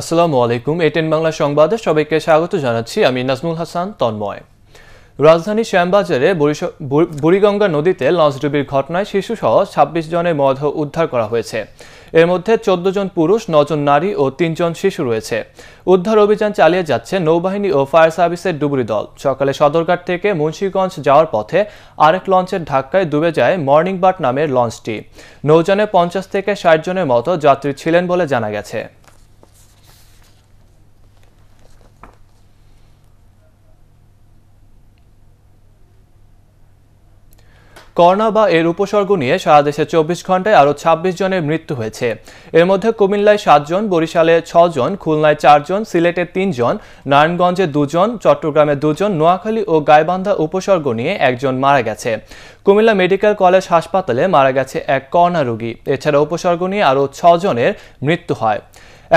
আসসালামু আলাইকুম এটেন বাংলা সংবাদে সবাইকে স্বাগত জানাচ্ছি আমি নাজমুল হাসান তন্ময় রাজধানী শ্যামবাজারে বুড়িগঙ্গা নদীতে লঞ্চডুবির ঘটনায় শিশুসহ ছাব্বিশ জনের মধ্য উদ্ধার করা হয়েছে এর মধ্যে চোদ্দ জন পুরুষ নজন নারী ও তিনজন শিশু রয়েছে উদ্ধার অভিযান চালিয়ে যাচ্ছে নৌবাহিনী ও ফায়ার সার্ভিসের ডুবুরি দল সকালে সদরঘাট থেকে মুন্সীগঞ্জ যাওয়ার পথে আরেক লঞ্চের ধাক্কায় ডুবে যায় মর্নিং বাট নামের লঞ্চটি নৌজনে পঞ্চাশ থেকে ষাট জনের মতো যাত্রী ছিলেন বলে জানা গেছে করোনা বা এর উপসর্গ নিয়ে সারা দেশে চব্বিশ ঘন্টায় আরও ২৬ জনের মৃত্যু হয়েছে এর মধ্যে কুমিল্লায় সাতজন বরিশালে ছজন খুলনায় চারজন সিলেটে তিনজন নারায়ণগঞ্জে দুজন চট্টগ্রামে দুজন নোয়াখালী ও গাইবান্ধা উপসর্গ নিয়ে একজন মারা গেছে কুমিল্লা মেডিকেল কলেজ হাসপাতালে মারা গেছে এক করোনা রোগী এছাড়া উপসর্গ নিয়ে আরও ছজনের মৃত্যু হয়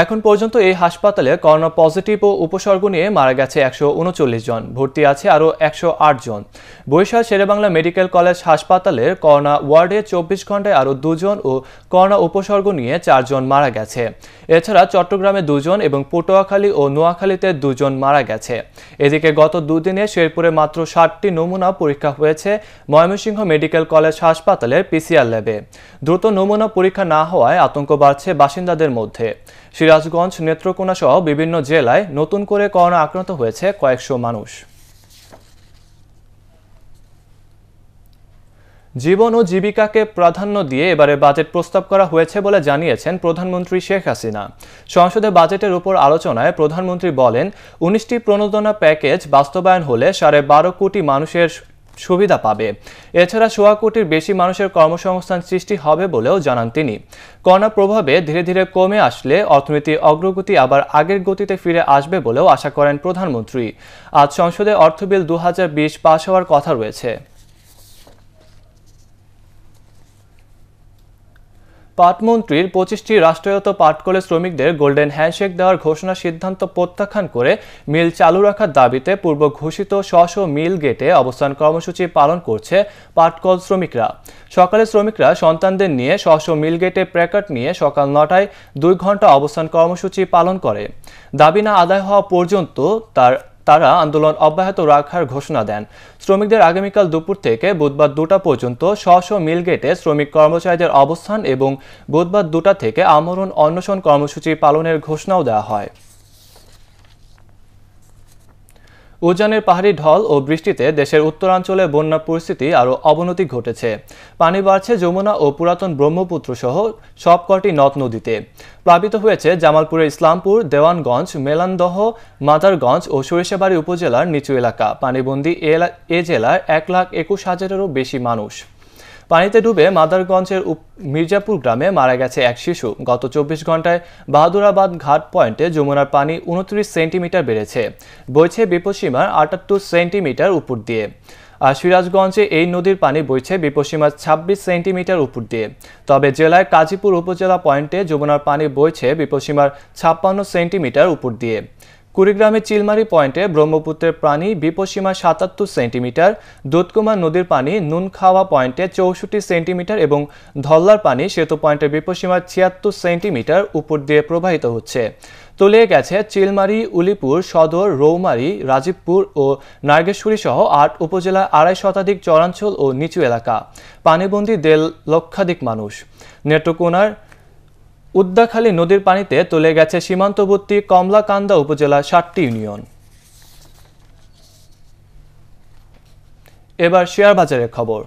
এখন পর্যন্ত এই হাসপাতালে করোনা পজিটিভ ও উপসর্গ নিয়ে মারা গেছে একশো উনচল্লিশ জন ভর্তি আছে আরও একশো আট জন বরিশাল শেরেবাংলা মেডিকেল কলেজ হাসপাতালের করোনা ওয়ার্ডে চব্বিশ ঘন্টায় আরও দুজন ও করোনা উপসর্গ নিয়ে চারজন মারা গেছে এছাড়া চট্টগ্রামে দুজন এবং পটুয়াখালী ও নোয়াখালীতে দুজন মারা গেছে এদিকে গত দুদিনে শেরপুরে মাত্র ষাটটি নমুনা পরীক্ষা হয়েছে ময়মনসিংহ মেডিকেল কলেজ হাসপাতালের পিসিআর ল্যাবে দ্রুত নমুনা পরীক্ষা না হওয়ায় আতঙ্ক বাড়ছে বাসিন্দাদের মধ্যে সিরাজগঞ্জ নেত্রকোনা সহ বিভিন্ন জেলায় নতুন করে করোনা আক্রান্ত হয়েছে কয়েকশো মানুষ জীবন ও জীবিকাকে প্রাধান্য দিয়ে এবারে বাজেট প্রস্তাব করা হয়েছে বলে জানিয়েছেন প্রধানমন্ত্রী শেখ হাসিনা সংসদে বাজেটের উপর আলোচনায় প্রধানমন্ত্রী বলেন উনিশটি প্রণোদনা প্যাকেজ বাস্তবায়ন হলে সাড়ে বারো কোটি মানুষের সুবিধা পাবে এছাড়া সোয়া কোটির বেশি মানুষের কর্মসংস্থান সৃষ্টি হবে বলেও জানান তিনি করোনা প্রভাবে ধীরে ধীরে কমে আসলে অর্থনীতি অগ্রগতি আবার আগের গতিতে ফিরে আসবে বলেও আশা করেন প্রধানমন্ত্রী আজ সংসদে অর্থ বিল দু পাশ হওয়ার কথা রয়েছে পাটমন্ত্রীর পঁচিশটি রাষ্ট্রায়ত্ত পাটকলের শ্রমিকদের গোল্ডেন হ্যান্ডশেক দেওয়ার ঘোষণার সিদ্ধান্ত প্রত্যাখ্যান করে মিল চালু রাখার দাবিতে পূর্ব ঘোষিত স্বশ মিল গেটে অবস্থান কর্মসূচি পালন করছে পাটকল শ্রমিকরা সকালে শ্রমিকরা সন্তানদের নিয়ে স্বশ মিল গেটে প্র্যাকার্ট নিয়ে সকাল নটায় দুই ঘন্টা অবস্থান কর্মসূচি পালন করে দাবি না আদায় হওয়া পর্যন্ত তার তারা আন্দোলন অব্যাহত রাখার ঘোষণা দেন শ্রমিকদের আগামীকাল দুপুর থেকে বুধবার দুটা পর্যন্ত স্ব মিল মিলগেটে শ্রমিক কর্মচারীদের অবস্থান এবং বুধবার দুটা থেকে আমরণ অন্বেষণ কর্মসূচি পালনের ঘোষণাও দেওয়া হয় উজানের পাহাড়ি ঢল ও বৃষ্টিতে দেশের উত্তরাঞ্চলে বন্যা পরিস্থিতি আরও অবনতি ঘটেছে পানি বাড়ছে যমুনা ও পুরাতন ব্রহ্মপুত্র সহ সবকটি নদ নদীতে প্লাবিত হয়েছে জামালপুরের ইসলামপুর দেওয়ানগঞ্জ মেলান্দহ মাদারগঞ্জ ও সরিষাবাড়ি উপজেলার নিচু এলাকা পানিবন্দী এ জেলার এক লাখ একুশ হাজারেরও বেশি মানুষ পানিতে ডুবে মাদারগঞ্জের মির্জাপুর গ্রামে মারা গেছে এক শিশু গত চব্বিশ ঘন্টায় বাহাদুরাবাদ ঘাট পয়েন্টে যমুনার পানি উনত্রিশ সেন্টিমিটার বেড়েছে বইছে বিপসীমার আটাত্তর সেন্টিমিটার উপর দিয়ে আর সিরাজগঞ্জে এই নদীর পানি বইছে বিপসীমার ছাব্বিশ সেন্টিমিটার উপর দিয়ে তবে জেলায় কাজীপুর উপজেলা পয়েন্টে যমুনার পানি বইছে বিপসীমার ছাপ্পান্ন সেন্টিমিটার উপর দিয়ে কুড়িগ্রামের চিলমারি পয়েন্টে ব্রহ্মপুত্রের পানি বিপসীমা সাতাত্তর সেন্টিমিটার দুধকুমার নদীর পানি নুনখাওয়া পয়েন্টে চৌষট্টি সেন্টিমিটার এবং ধল্লার পানি সেতু পয়েন্টের বিপসীমা ছিয়াত্তর সেন্টিমিটার উপর দিয়ে প্রবাহিত হচ্ছে তলিয়ে গেছে চিলমারি উলিপুর সদর রৌমারি রাজীবপুর ও নার্গেশ্বরী সহ আট উপজেলার আড়াই শতাধিক চরাঞ্চল ও নিচু এলাকা পানিবন্দী দেড় লক্ষাধিক মানুষ নেটকোনার উদ্যাখালী নদীর পানিতে তলে গেছে সীমান্তবর্তী কমলাকান্দা উপজেলার সাতটি ইউনিয়ন এবার শেয়ার বাজারের খবর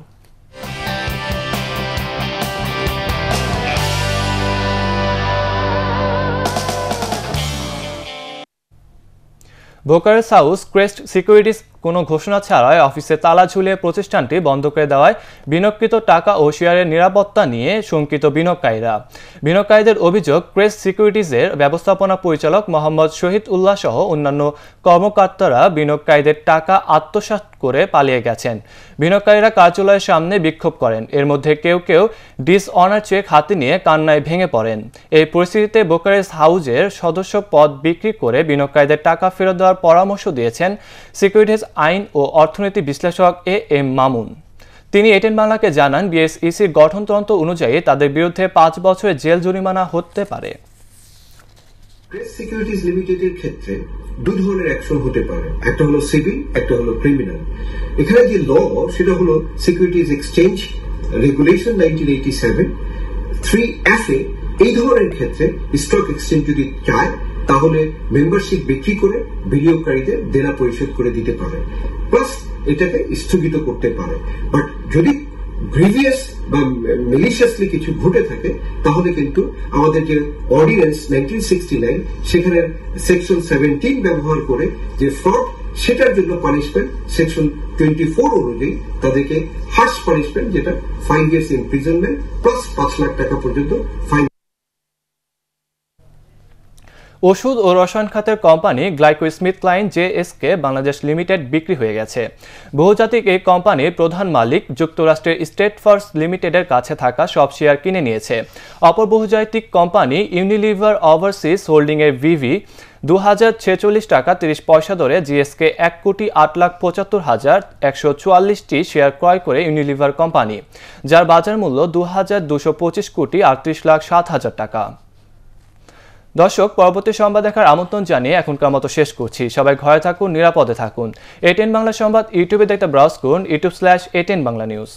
ভোকার সাউথ ক্রেস্ট সিকিউরিটিস কোনো ঘোষণা ছাড়াই অফিসে তালা ঝুলিয়ে প্রতিষ্ঠানটি বন্ধ করে দেওয়ায় বিনিয়োগকৃত টাকা ও শেয়ারের নিরাপত্তা নিয়ে শঙ্কিত বিনিয়োগকারীরা বিনিয়োগকারীদের অভিযোগ প্রেস সিকিউরিটিজের ব্যবস্থাপনা পরিচালক মোহাম্মদ শহীদ উল্লাহ সহ অন্যান্য কর্মকর্তারা বিনিয়োগকারীদের টাকা আত্মসাত করে পালিয়ে গেছেন বিনিয়োগকারীরা কার্যালয়ের সামনে বিক্ষোভ করেন এর মধ্যে কেউ কেউ ডিসঅনার চেক হাতে নিয়ে কান্নায় ভেঙে পড়েন এই পরিস্থিতিতে ব্রোকারেজ হাউজের সদস্য পদ বিক্রি করে বিনিয়োগকারীদের টাকা ফেরত দেওয়ার পরামর্শ দিয়েছেন সিকিউরিটিজ আইন ও অর্থনীতি বিশ্লেষক এ এম মামুন তিনি এটেন বাংলাকে জানান বিএসইসির গঠনতন্ত্র অনুযায়ী তাদের বিরুদ্ধে পাঁচ বছরের জেল জরিমানা হতে পারে প্রেস সিকিউরিটিজ লিমিটেডের ক্ষেত্রে দু ধরনের অ্যাকশন হতে পারে একটা হলো সিভিল একটা হলো ক্রিমিনাল এখানে যে ল সেটা হলো securities exchange regulation nineteen eighty seven three F A এই ধরনের ক্ষেত্রে স্টক এক্সচেঞ্জ যদি চায় তাহলে মেম্বারশিপ বিক্রি করে বিনিয়োগকারীদের দেনা পরিশোধ করে দিতে পারে প্লাস এটাকে স্থগিত করতে পারে বাট যদি গ্রিভিয়াস বা মেলিশিয়াসলি কিছু ঘটে থাকে তাহলে কিন্তু আমাদের যে নাইনটিন সিক্সটি নাইন সেখানে সেকশন সেভেন্টিন ব্যবহার করে যে ফ্রড সেটার জন্য পানিশমেন্ট সেকশন টোয়েন্টি ফোর অনুযায়ী তাদেরকে হার্স পানিশমেন্ট যেটা ফাইভ ইয়ার্স ইমপ্রিজনমেন্ট প্লাস পাঁচ লাখ টাকা পর্যন্ত ফাইন ওষুধ ও রসায়ন খাতের company GlaxoSmithKline GSK Bangladesh limited বিক্রি হয়ে গেছে বহুজাতিক এই কোম্পানির প্রধান মালিক যুক্তরাষ্ট্রের স্টেট ফার্স লিমিটেডের কাছে থাকা সব শেয়ার কিনে নিয়েছে অপর বহুজাতিক কোম্পানি ইউনিলিভার ওভারসিজ হোল্ডিংয়ের ভিভি দু হাজার ছেচল্লিশ টাকা তিরিশ পয়সা ধরে জিএসকে এক কোটি আট লাখ পঁচাত্তর হাজার একশো চুয়াল্লিশটি শেয়ার ক্রয় করে ইউনিলিভার কোম্পানি যার বাজার মূল্য দু হাজার দুশো পঁচিশ কোটি আটত্রিশ লাখ সাত হাজার টাকা দর্শক পরবর্তী সংবাদ দেখার আমন্ত্রণ জানিয়ে এখনকার মতো শেষ করছি সবাই ঘরে থাকুন নিরাপদে থাকুন এটেন বাংলা সংবাদ ইউটিউবে দেখতে ব্রাউজ করুন ইউটিউব স্ল্যাশ এটেন বাংলা নিউজ